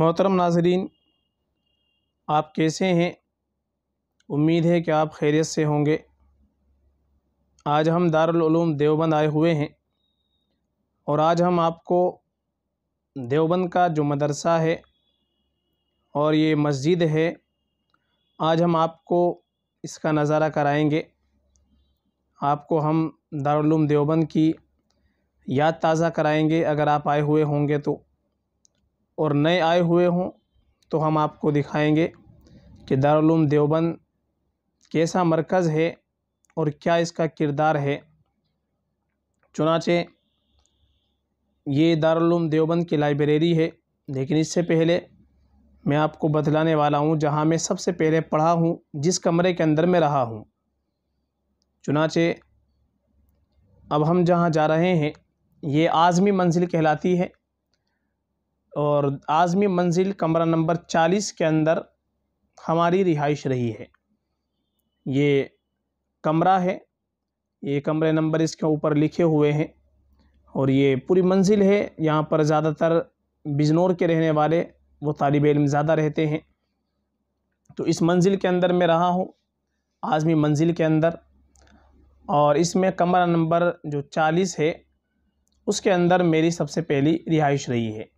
मोहतरम नाजरीन आप कैसे हैं उम्मीद है कि आप खैरियत से होंगे आज हम दारुलूम देवबंद आए हुए हैं और आज हम आपको देवबंद का जो मदरसा है और ये मस्जिद है आज हम आपको इसका नज़ारा कराएंगे आपको हम दारूम देवबंद की याद ताज़ा कराएंगे अगर आप आए हुए होंगे तो और नए आए हुए हों तो हम आपको दिखाएंगे कि दारुलूम देवबंद कैसा मरकज़ है और क्या इसका किरदार है चुनाचे ये दारुलूम देवबंद की लाइब्रेरी है लेकिन इससे पहले मैं आपको बतलाने वाला हूँ जहाँ मैं सबसे पहले पढ़ा हूँ जिस कमरे के अंदर मैं रहा हूँ चुनाचे अब हम जहाँ जा रहे हैं ये आज़मी मंजिल कहलाती है और आज़मी मंजिल कमरा नंबर चालीस के अंदर हमारी रिहाइश रही है ये कमरा है ये कमरे नंबर इसके ऊपर लिखे हुए हैं और ये पूरी मंजिल है यहाँ पर ज़्यादातर बिजनौर के रहने वाले वो तालब इलम ज़्यादा रहते हैं तो इस मंजिल के अंदर मैं रहा हूँ आज़मी मंजिल के अंदर और इसमें कमरा नंबर जो चालीस है उसके अंदर मेरी सबसे पहली रिहाइश रही है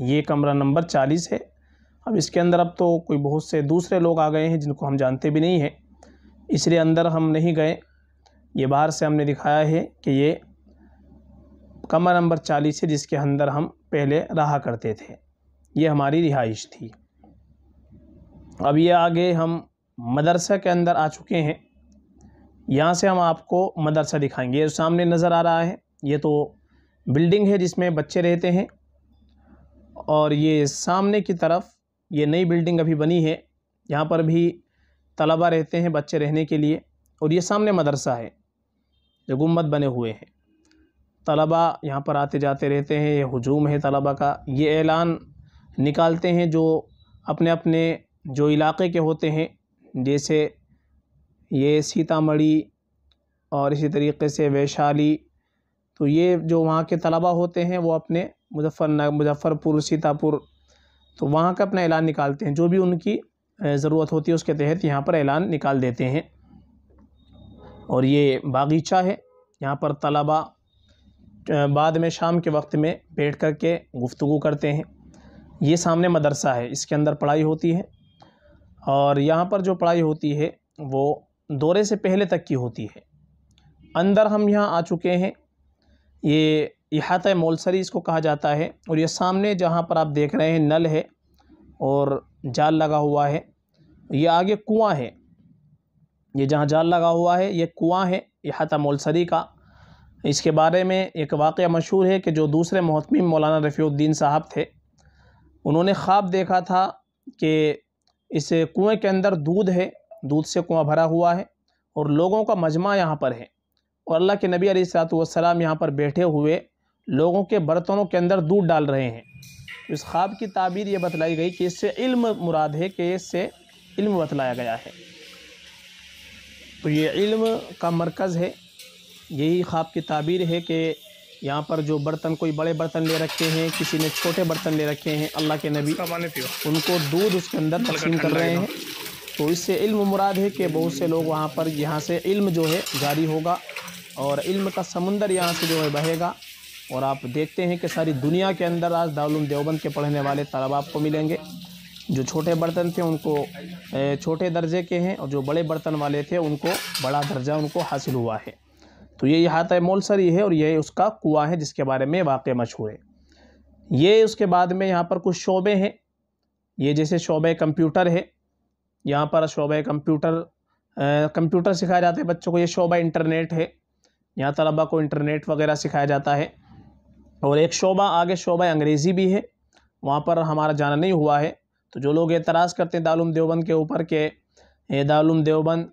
ये कमरा नंबर चालीस है अब इसके अंदर अब तो कोई बहुत से दूसरे लोग आ गए हैं जिनको हम जानते भी नहीं हैं इसलिए अंदर हम नहीं गए ये बाहर से हमने दिखाया है कि ये कमरा नंबर चालीस है जिसके अंदर हम पहले रहा करते थे ये हमारी रिहाइश थी अब ये आगे हम मदरसा के अंदर आ चुके हैं यहाँ से हम आपको मदरसा दिखाएंगे सामने नज़र आ रहा है ये तो बिल्डिंग है जिसमें बच्चे रहते हैं और ये सामने की तरफ ये नई बिल्डिंग अभी बनी है यहाँ पर भी तलबा रहते हैं बच्चे रहने के लिए और ये सामने मदरसा है जो गुम्बद बने हुए हैं तलबा यहाँ पर आते जाते रहते हैं ये हजूम है तलबा का ये ऐलान निकालते हैं जो अपने अपने जो इलाके के होते हैं जैसे ये सीतामढ़ी और इसी तरीके से वैशाली तो ये जो वहाँ के तलबा होते हैं वो अपने मुजफ्फरनगर मुजफ्फरपुर सीतापुर तो वहाँ का अपना ऐलान निकालते हैं जो भी उनकी ज़रूरत होती है उसके तहत यहाँ पर ऐलान निकाल देते हैं और ये बागीचा है यहाँ पर तलबा बाद में शाम के वक्त में बैठ कर के गुफ्तु करते हैं ये सामने मदरसा है इसके अंदर पढ़ाई होती है और यहाँ पर जो पढ़ाई होती है वो दौरे से पहले तक की होती है अंदर हम यहाँ आ चुके हैं ये इहात मोलसरी इसको कहा जाता है और ये सामने जहाँ पर आप देख रहे हैं नल है और जाल लगा हुआ है ये आगे कुआं है ये जहाँ जाल लगा हुआ है ये कुआं है इहात मोलसरी का इसके बारे में एक वाक़ मशहूर है कि जो दूसरे महतमी मौलाना रफ़ीद्दीन साहब थे उन्होंने ख्वाब देखा था कि इस कुएँ के अंदर दूध है दूध से कुआँ भरा हुआ है और लोगों का मजमा यहाँ पर है और अल्लाह के नबी अली सलात वसलाम यहाँ पर बैठे हुए लोगों के बर्तनों के अंदर दूध डाल रहे हैं तो इस ख्वाब की ताबीर ये बतलाई गई कि इससे इल्म मुराद है कि इससे इल्म बतलाया गया है तो ये इल्म का मरकज़ है यही ख्वाब की ताबीर है कि यहाँ पर जो बर्तन कोई बड़े बर्तन ले रखे हैं किसी ने छोटे बर्तन ले रखे हैं अल्लाह के नबी उनको दूध उसके अंदर तकसीम कर रहे हैं तो इससे इल्म मुराद है कि बहुत से लोग वहाँ पर यहाँ से इल्म जो है जारी होगा और इल्म का समुंदर यहाँ से जो है बहेगा और आप देखते हैं कि सारी दुनिया के अंदर आज दारुल देवबंद के पढ़ने वाले तलबा आपको मिलेंगे जो छोटे बर्तन थे उनको छोटे दर्जे के हैं और जो बड़े बर्तन वाले थे उनको बड़ा दर्जा उनको हासिल हुआ है तो ये सर ये है और ये उसका कुआ है जिसके बारे में वाक़ मशहूर है ये उसके बाद में यहाँ पर कुछ शोबे हैं ये जैसे शोब कंप्यूटर है यहाँ पर शोब कंप्यूटर कंप्यूटर सिखाया जाता है बच्चों को ये शोबा इंटरनेट है यहाँ तलबा को इंटरनेट वगैरह सिखाया जाता है और एक शोबा आगे शोबा अंग्रेज़ी भी है वहाँ पर हमारा जाना नहीं हुआ है तो जो लोग एतराज़ करते हैं दारुम देवबंद के ऊपर के दारुम देवबंद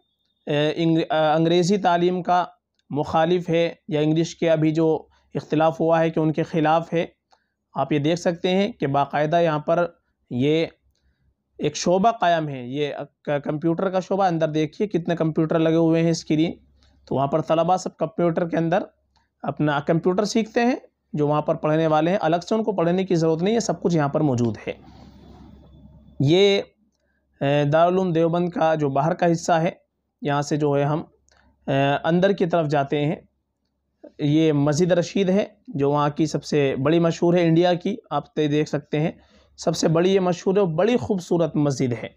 अंग्रेज़ी तालीम का मुखालिफ है या इंग्लिश के अभी जो इख्तलाफ हुआ है कि उनके ख़िलाफ़ है आप ये देख सकते हैं कि बाकायदा यहाँ पर ये एक शोबा कायम है ये कंप्यूटर का शोबा अंदर देखिए कितने कंप्यूटर लगे हुए हैं स्क्रीन तो वहाँ पर तलबा सब कंप्यूटर के अंदर अपना कंप्यूटर सीखते हैं जो वहाँ पर पढ़ने वाले हैं अलग से उनको पढ़ने की ज़रूरत नहीं है सब कुछ यहाँ पर मौजूद है ये दारुलूम देवबंद का जो बाहर का हिस्सा है यहाँ से जो है हम अंदर की तरफ जाते हैं ये मस्जिद रशीद है जो वहाँ की सबसे बड़ी मशहूर है इंडिया की आप देख सकते हैं सबसे बड़ी ये मशहूर है बड़ी खूबसूरत मस्जिद है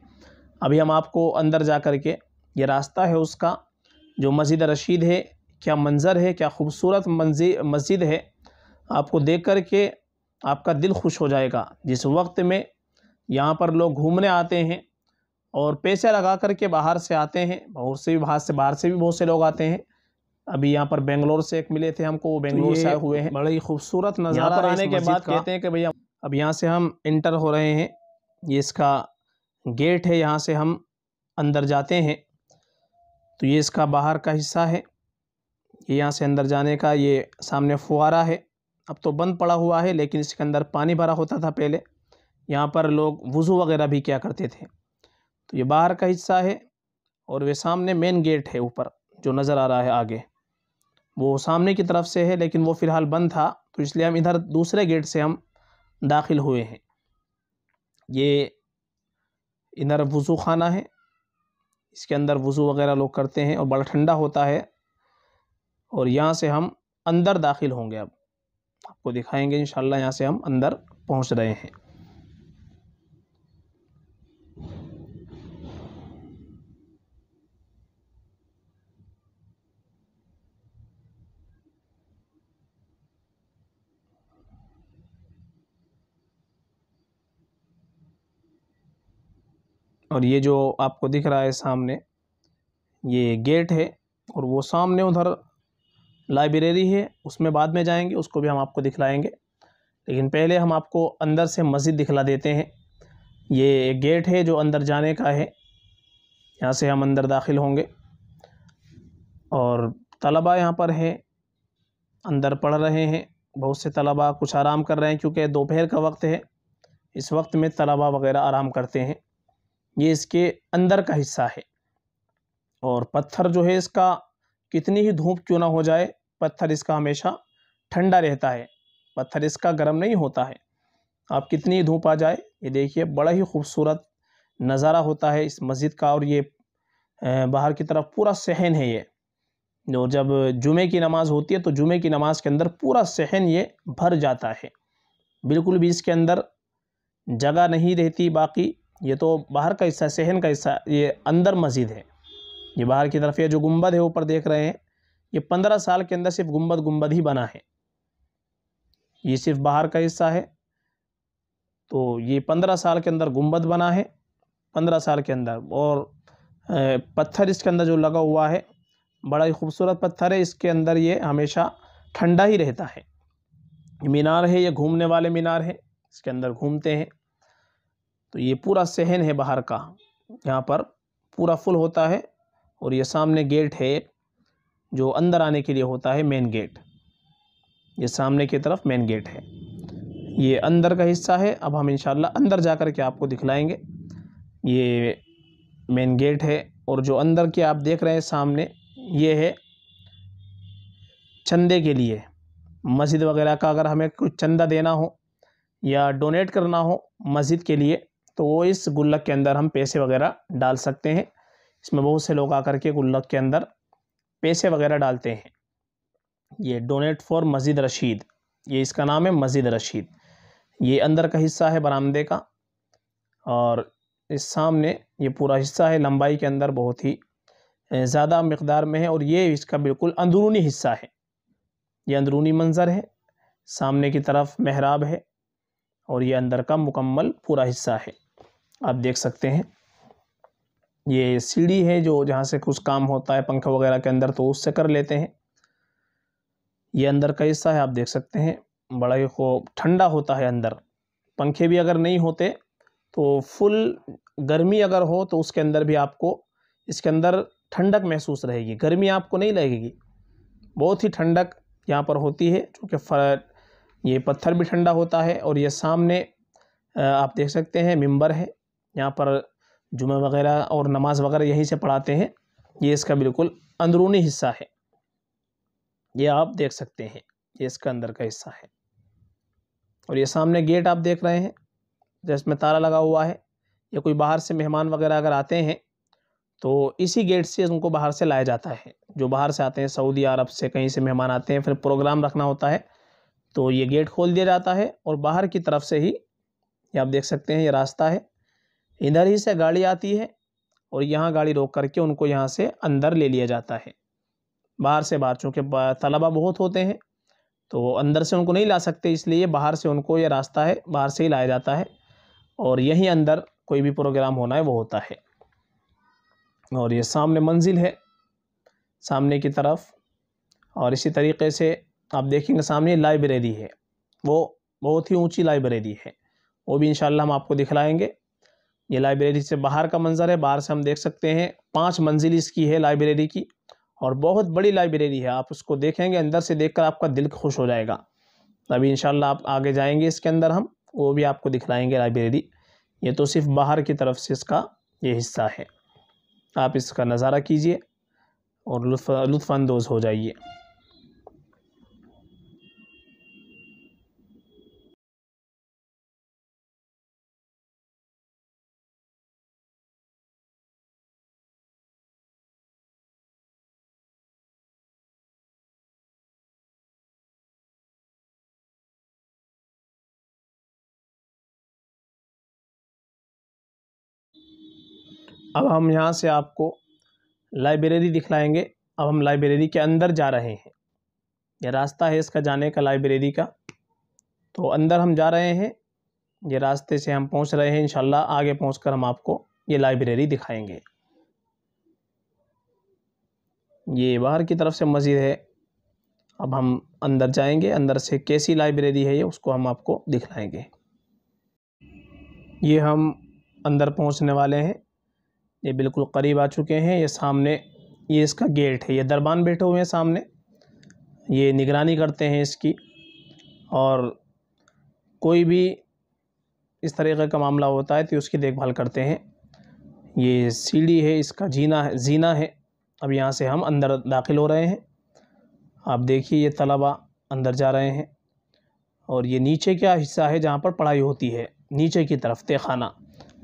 अभी हम आपको अंदर जा कर के ये रास्ता है उसका जो मस्जिद रशीद है क्या मंज़र है क्या खूबसूरत मस्जिद है आपको देख कर के आपका दिल खुश हो जाएगा जिस वक्त में यहाँ पर लोग घूमने आते हैं और पैसे लगा कर के बाहर से आते हैं बहुत से भी बाहर से बाहर से भी बहुत से लोग आते हैं अभी यहाँ पर बेंगलोर से एक मिले थे हमको वो तो बेंगलोर से आए हुए हैं बड़े ही खूबसूरत नज़ारा आने के बाद कहते हैं कि भैया अब यहाँ से हम इंटर हो रहे हैं ये इसका गेट है यहाँ से हम अंदर जाते हैं तो ये इसका बाहर का हिस्सा है ये यहाँ से अंदर जाने का ये सामने फुहारा है अब तो बंद पड़ा हुआ है लेकिन इसके अंदर पानी भरा होता था पहले यहाँ पर लोग वज़ू वगैरह भी किया करते थे तो ये बाहर का हिस्सा है और वे सामने मेन गेट है ऊपर जो नज़र आ रहा है आगे वो सामने की तरफ से है लेकिन वो फ़िलहाल बंद था तो इसलिए हम इधर दूसरे गेट से हम दाखिल हुए हैं ये इधर वज़ू खाना है इसके अंदर वज़ू वगैरह लोग करते हैं और बड़ा ठंडा होता है और यहाँ से हम अंदर दाखिल होंगे अब आपको दिखाएंगे इंशाल्लाह यहाँ से हम अंदर पहुँच रहे हैं और ये जो आपको दिख रहा है सामने ये गेट है और वो सामने उधर लाइब्रेरी है उसमें बाद में जाएंगे उसको भी हम आपको दिखलाएंगे लेकिन पहले हम आपको अंदर से मस्जिद दिखला देते हैं ये गेट है जो अंदर जाने का है यहाँ से हम अंदर दाखिल होंगे और तलबा यहाँ पर है अंदर पढ़ रहे हैं बहुत से तलबा कुछ आराम कर रहे हैं क्योंकि दोपहर का वक्त है इस वक्त में तलबा वगैरह आराम करते हैं ये इसके अंदर का हिस्सा है और पत्थर जो है इसका कितनी ही धूप क्यों ना हो जाए पत्थर इसका हमेशा ठंडा रहता है पत्थर इसका गर्म नहीं होता है आप कितनी धूप आ जाए ये देखिए बड़ा ही खूबसूरत नज़ारा होता है इस मस्जिद का और ये बाहर की तरफ पूरा सहन है ये और जब जुमे की नमाज़ होती है तो जुमे की नमाज़ के अंदर पूरा सहन ये भर जाता है बिल्कुल भी इसके अंदर जगह नहीं रहती बाकी ये तो बाहर का हिस्सा सहन का हिस्सा ये अंदर मस्जिद है ये बाहर की तरफ ये जो गुम्बद है ऊपर देख रहे हैं ये पंद्रह साल के अंदर सिर्फ गुम्बद गुम्बद ही बना है ये सिर्फ बाहर का हिस्सा है तो ये पंद्रह साल के अंदर गुम्बद बना है पंद्रह साल के अंदर और पत्थर इसके अंदर जो लगा हुआ है बड़ा ही खूबसूरत पत्थर है इसके अंदर ये हमेशा ठंडा ही रहता है मीनार है ये घूमने वाले मीनार है इसके अंदर घूमते हैं तो ये पूरा सहन है बाहर का यहाँ पर पूरा फुल होता है और ये सामने गेट है जो अंदर आने के लिए होता है मेन गेट ये सामने की तरफ मेन गेट है ये अंदर का हिस्सा है अब हम इन अंदर जा कर के आपको दिखलाएंगे ये मेन गेट है और जो अंदर के आप देख रहे हैं सामने ये है चंदे के लिए मस्जिद वगैरह का अगर हमें कुछ चंदा देना हो या डोनेट करना हो मस्जिद के लिए तो वो इस गुल्लक के अंदर हम पैसे वगैरह डाल सकते हैं इसमें बहुत से लोग आकर के गुल्लक के अंदर पैसे वगैरह डालते हैं ये डोनेट फॉर मस्जिद रशीद ये इसका नाम है मस्जिद रशीद ये अंदर का हिस्सा है बरामदे का और इस सामने ये पूरा हिस्सा है लंबाई के अंदर बहुत ही ज़्यादा मकदार में है और ये इसका बिल्कुल अंदरूनी हिस्सा है ये अंदरूनी मंज़र है सामने की तरफ महराब है और ये अंदर का मुकम्मल पूरा हिस्सा है आप देख सकते हैं ये सीढ़ी है जो जहाँ से कुछ काम होता है पंखा वगैरह के अंदर तो उससे कर लेते हैं ये अंदर का हिस्सा है आप देख सकते हैं बड़ा ही खूब ठंडा होता है अंदर पंखे भी अगर नहीं होते तो फुल गर्मी अगर हो तो उसके अंदर भी आपको इसके अंदर ठंडक महसूस रहेगी गर्मी आपको नहीं लगेगी बहुत ही ठंडक यहाँ पर होती है क्योंकि ये पत्थर भी ठंडा होता है और ये सामने आप देख सकते हैं मिंबर है यहाँ पर जुमा वगैरह और नमाज़ वगैरह यहीं से पढ़ाते हैं ये इसका बिल्कुल अंदरूनी हिस्सा है ये आप देख सकते हैं ये इसका अंदर का हिस्सा है और ये सामने गेट आप देख रहे हैं जिसमें ताला लगा हुआ है या कोई बाहर से मेहमान वगैरह अगर आते हैं तो इसी गेट से उनको बाहर से लाया जाता है जो बाहर से आते हैं सऊदी अरब से कहीं से मेहमान आते हैं फिर प्रोग्राम रखना होता है तो ये गेट खोल दिया जाता है और बाहर की तरफ से ही ये आप देख सकते हैं ये रास्ता है इधर ही से गाड़ी आती है और यहाँ गाड़ी रोक करके उनको यहाँ से अंदर ले लिया जाता है बाहर से बाहर चूँकि तलबा बहुत होते हैं तो अंदर से उनको नहीं ला सकते इसलिए बाहर से उनको ये रास्ता है बाहर से ही लाया जाता है और यहीं अंदर कोई भी प्रोग्राम होना है वो होता है और ये सामने मंजिल है सामने की तरफ और इसी तरीके से आप देखेंगे सामने लाइब्रेरी है वो बहुत ही ऊंची लाइब्रेरी है वो भी इन हम आपको दिखलाएंगे ये लाइब्रेरी से बाहर का मंजर है बाहर से हम देख सकते हैं पाँच मंजिल इसकी है लाइब्रेरी की और बहुत बड़ी लाइब्रेरी है आप उसको देखेंगे अंदर से देखकर आपका दिल खुश हो जाएगा अभी इन आप आगे जाएंगे इसके अंदर हम वो भी आपको दिखलाएंगे लाइब्रेरी ये तो सिर्फ बाहर की तरफ से इसका ये हिस्सा है आप इसका नज़ारा कीजिए और लुफ लुफानंदोज़ हो जाइए अब हम यहाँ से आपको लाइब्रेरी दिखलाएंगे अब हम लाइब्रेरी के अंदर जा रहे हैं यह रास्ता है इसका जाने का लाइब्रेरी का तो अंदर हम जा रहे हैं ये रास्ते से हम पहुँच रहे हैं इन आगे पहुँच हम आपको ये लाइब्रेरी दिखाएँगे ये बाहर की तरफ से मस्जिद है अब हम अंदर जाएंगे अंदर से कैसी लाइब्रेरी है ये उसको हम आपको दिखलाएंगे ये हम अंदर पहुंचने वाले हैं ये बिल्कुल करीब आ चुके हैं ये सामने ये इसका गेट है ये दरबान बैठे हुए हैं सामने ये निगरानी करते हैं इसकी और कोई भी इस तरीक़े का मामला होता है तो उसकी देखभाल करते हैं ये सीढ़ी है इसका जीना है जीना है अब यहाँ से हम अंदर दाखिल हो रहे हैं आप देखिए ये तलबा अंदर जा रहे हैं और ये नीचे का हिस्सा है जहाँ पर पढ़ाई होती है नीचे की तरफ तेखाना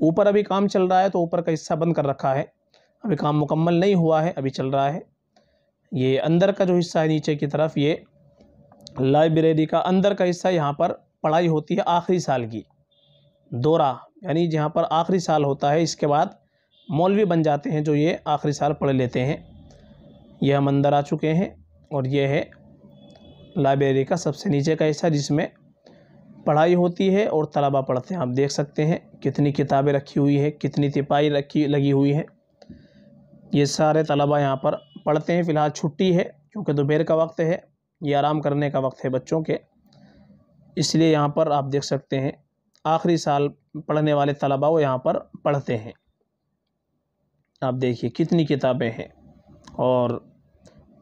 ऊपर अभी काम चल रहा है तो ऊपर का हिस्सा बंद कर रखा है अभी काम मुकम्मल नहीं हुआ है अभी चल रहा है ये अंदर का जो हिस्सा है नीचे की तरफ ये लाइब्रेरी का अंदर का हिस्सा यहाँ पर पढ़ाई होती है आखिरी साल की दौरा यानी जहाँ पर आखिरी साल होता है इसके बाद मौलवी बन जाते हैं जो ये आखिरी साल पढ़ लेते हैं ये हम अंदर आ चुके हैं और ये है लाइब्रेरी का सबसे नीचे का हिस्सा जिसमें पढ़ाई होती है और तलबा पढ़ते हैं आप देख सकते हैं कितनी किताबें रखी हुई है कितनी तिपाही रखी लगी हुई है ये सारे तलबा यहाँ पर पढ़ते हैं फ़िलहाल छुट्टी है क्योंकि दोपहर का वक्त है ये आराम करने का वक्त है बच्चों के इसलिए यहाँ पर आप देख सकते हैं आखिरी साल पढ़ने वाले तलबा वो यहाँ पर पढ़ते हैं आप देखिए कितनी किताबें हैं और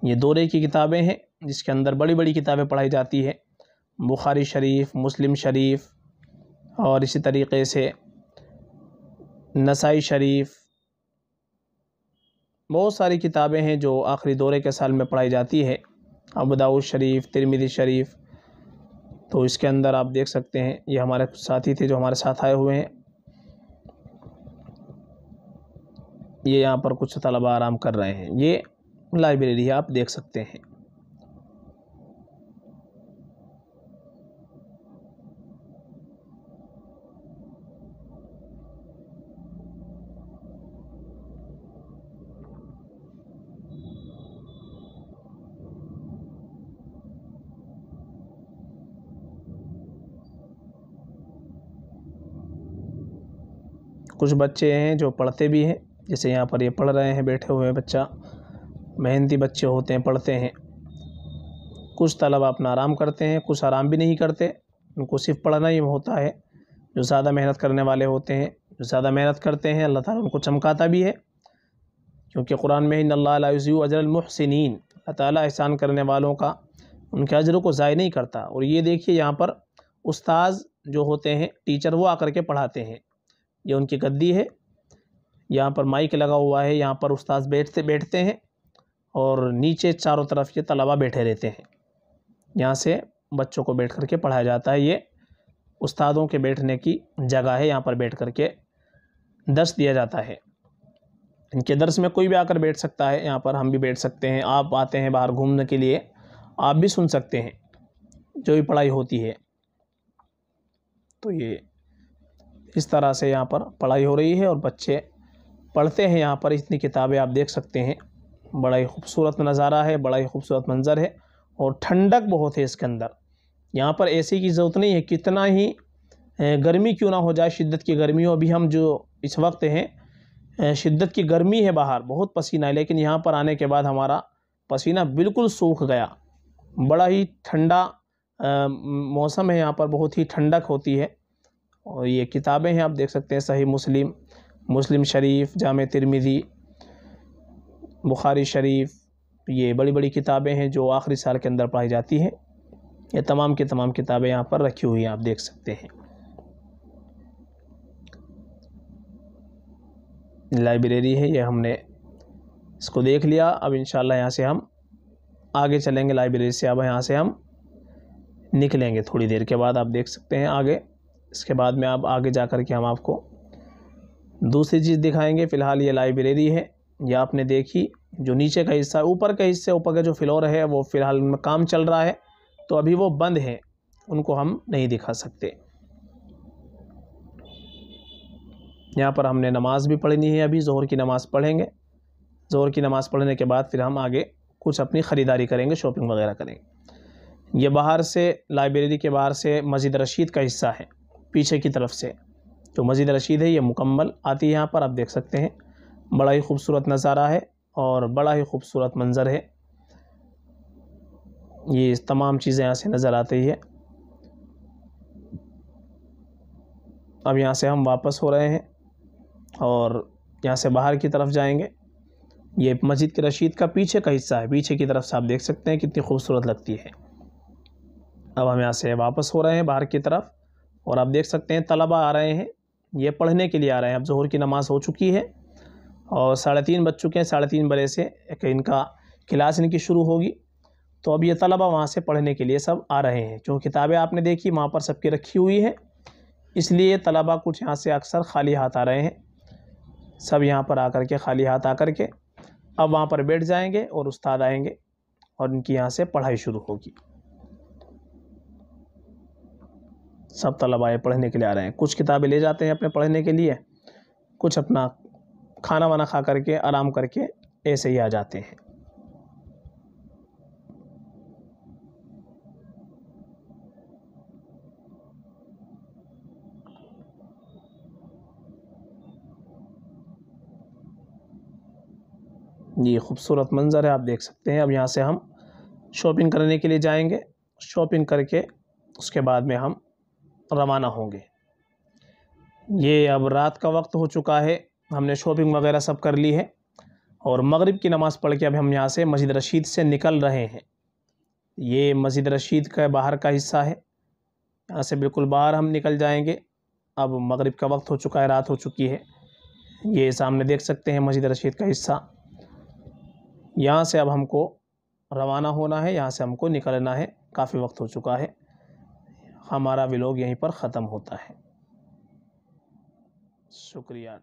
ये दौरे की किताबें हैं जिसके अंदर बड़ी बड़ी किताबें पढ़ाई जाती है बुखारी शरीफ मुस्लिम शरीफ और इसी तरीके से नसाई शरीफ बहुत सारी किताबें हैं जो आखिरी दौरे के साल में पढ़ाई जाती है अबूदाऊ शरीफ तिरमिदी शरीफ तो इसके अंदर आप देख सकते हैं ये हमारे साथी थे जो हमारे साथ आए हुए हैं ये यहाँ पर कुछ तलबा आराम कर रहे हैं ये लाइब्रेरी आप देख सकते हैं कुछ बच्चे हैं जो पढ़ते भी हैं जैसे यहाँ पर ये पढ़ रहे हैं बैठे हुए बच्चा मेहनती बच्चे होते हैं पढ़ते हैं कुछ तलबा अपना आराम करते हैं कुछ आराम भी नहीं करते उनको सिर्फ पढ़ना ही होता है जो ज़्यादा मेहनत करने वाले होते हैं जो ज़्यादा मेहनत करते हैं अल्लाह ताला उनको चमकाता भी है क्योंकि कुरान में ही नल्लाजू अजरमहसिन अल्लाह ताला एहसान करने वालों का उनके अजर को ज़ाय नहीं करता और ये देखिए यहाँ पर उस्ताज़ जो होते हैं टीचर वो आकर के पढ़ाते हैं ये उनकी गद्दी है यहाँ पर माइक लगा हुआ है यहाँ पर उस्ताद बैठते बैठते हैं और नीचे चारों तरफ ये तलबा बैठे रहते हैं यहाँ से बच्चों को बैठ करके पढ़ाया जाता है ये उस्तादों के बैठने की जगह है यहाँ पर बैठ करके दर्श दिया जाता है इनके दर्श में कोई भी आकर बैठ सकता है यहाँ पर हम भी बैठ सकते हैं आप आते हैं बाहर घूमने के लिए आप भी सुन सकते हैं जो भी पढ़ाई होती है तो ये इस तरह से यहाँ पर पढ़ाई हो रही है और बच्चे पढ़ते हैं यहाँ पर इतनी किताबें आप देख सकते हैं बड़ा ही खूबसूरत नज़ारा है बड़ा ही खूबसूरत मंज़र है और ठंडक बहुत है इसके अंदर यहाँ पर ए की ज़रूरत नहीं है कितना ही गर्मी क्यों ना हो जाए शिद्दत की गर्मी हो अभी हम जो इस वक्त हैं शिद्दत की गर्मी है बाहर बहुत पसीना है लेकिन यहाँ पर आने के बाद हमारा पसीना बिल्कुल सूख गया बड़ा ही ठंडा मौसम है यहाँ पर बहुत ही ठंडक होती है और ये किताबें हैं आप देख सकते हैं सही मुस्लिम मुस्लिम शरीफ जाम तिरमिज़ी बुखारी शरीफ ये बड़ी बड़ी किताबें हैं जो आखिरी साल के अंदर पढ़ाई जाती हैं ये तमाम की तमाम किताबें यहाँ पर रखी हुई हैं आप देख सकते हैं लाइब्रेरी है ये हमने इसको देख लिया अब इन यहाँ से हम आगे चलेंगे लाइब्रेरी से अब यहाँ से हम निकलेंगे थोड़ी देर के बाद आप देख सकते हैं आगे इसके बाद में आप आगे जा कर के हम आपको दूसरी चीज़ दिखाएंगे फ़िलहाल ये लाइब्रेरी है ये आपने देखी जो नीचे का हिस्सा है ऊपर का हिस्से ऊपर का जो फ्लोर है वो फ़िलहाल में काम चल रहा है तो अभी वो बंद है उनको हम नहीं दिखा सकते यहाँ पर हमने नमाज़ भी पढ़नी है अभी जोहर की नमाज़ पढ़ेंगे जोहर की नमाज़ पढ़ने के बाद फिर हम आगे कुछ अपनी ख़रीदारी करेंगे शॉपिंग वगैरह करेंगे ये बाहर से लाइब्रेरी के बाहर से मस्जिद रशीद का हिस्सा है पीछे की तरफ से जो मस्जिद रशीद है ये मुकम्मल आती है यहाँ पर आप देख सकते हैं बड़ा ही खूबसूरत नज़ारा है और बड़ा ही खूबसूरत मंज़र है ये तमाम चीज़ें यहाँ से नज़र आती है अब यहाँ से हम वापस हो रहे हैं और यहाँ से बाहर की तरफ जाएंगे ये मस्जिद के रशीद का पीछे का हिस्सा है पीछे की तरफ से आप देख सकते हैं कितनी खूबसूरत लगती है अब हम यहाँ से वापस हो रहे हैं बाहर की तरफ और आप देख सकते हैं तलबा आ रहे हैं ये पढ़ने के लिए आ रहे हैं अब जहर की नमाज़ हो चुकी है और साढ़े तीन बज चुके हैं साढ़े तीन बजे से एक इनका क्लास इनकी शुरू होगी तो अब ये तलबा वहाँ से पढ़ने के लिए सब आ रहे हैं जो किताबें आपने देखी वहाँ पर सबकी रखी हुई है इसलिए तलबा कुछ यहाँ से अक्सर खाली हाथ आ रहे हैं सब यहाँ पर आकर के खाली हाथ आकर के अब वहाँ पर बैठ जाएंगे और उस्ताद आएंगे और इनकी यहाँ से पढ़ाई शुरू होगी सब तलबाए पढ़ने के लिए आ रहे हैं कुछ किताबें ले जाते हैं अपने पढ़ने के लिए कुछ अपना खाना वाना खा करके आराम करके ऐसे ही आ जाते हैं ये खूबसूरत मंज़र है आप देख सकते हैं अब यहाँ से हम शॉपिंग करने के लिए जाएंगे शॉपिंग करके उसके बाद में हम रवाना होंगे ये अब रात का वक्त हो चुका है हमने शॉपिंग वगैरह सब कर ली है और मगरिब की नमाज़ पढ़ के अब हम यहाँ से मस्जिद रशीद से निकल रहे हैं ये मस्जिद रशीद का बाहर का हिस्सा है यहाँ से बिल्कुल बाहर हम निकल जाएंगे अब मगरिब का वक्त हो चुका है रात हो चुकी है ये सामने देख सकते हैं मस्जिद रशीद का हिस्सा यहाँ से अब हमको रवाना होना है यहाँ से हमको निकलना है काफ़ी वक्त हो चुका है हमारा विलोग यहीं पर ख़त्म होता है शुक्रिया